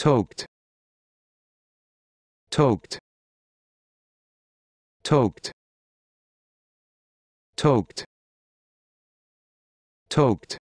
Toked. Toked. Toked. Toked. Toked.